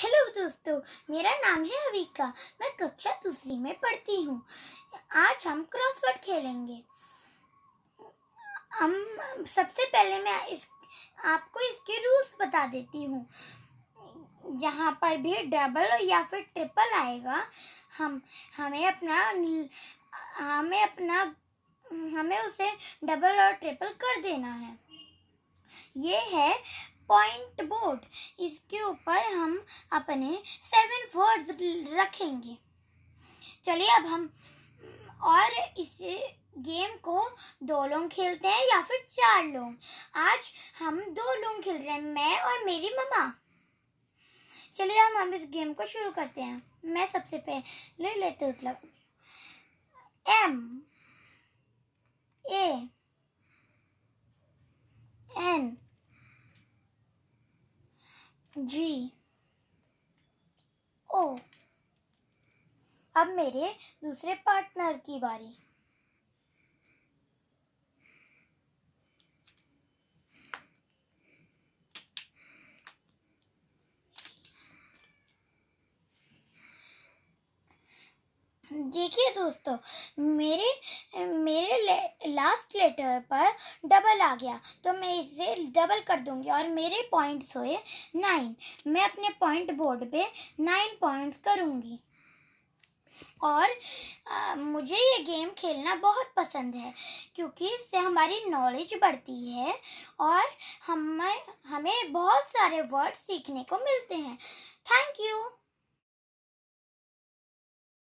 hello दोस्तों मेरा नाम है अविका मैं कक्षा दूसरी में पढ़ती हूँ आज हम क्रॉसवर्ड खेलेंगे हम सबसे पहले मैं इस आपको इसके रूल्स बता देती हूँ यहाँ पर भी डबल या फिर ट्रिपल आएगा हम हमें अपना हमें अपना हमें उसे डबल और ट्रिपल कर देना है ये है पॉइंट बोर्ड इसके ऊपर हम अपने सेवन वर्ड्स रखेंगे चलिए अब हम और इस गेम को दो लोग खेलते हैं या फिर चार लोग आज हम दो लोग खेल रहे हैं मैं और मेरी मम्मा चलिए हम हम इस गेम को शुरू करते हैं मैं सबसे पहले लेते लग एम ए जी ओ अब मेरे दूसरे पार्टनर की बारी देखिए दोस्तों मेरे मेरे ले, लास्ट लेटर पर डबल आ गया तो मैं इसे डबल कर दूंगी और मेरे पॉइंट्स हुए नाइन मैं अपने पॉइंट बोर्ड पे नाइन पॉइंट्स करूंगी और आ, मुझे ये गेम खेलना बहुत पसंद है क्योंकि इससे हमारी नॉलेज बढ़ती है और हमें हमें बहुत सारे वर्ड सीखने को मिलते हैं थैंक यू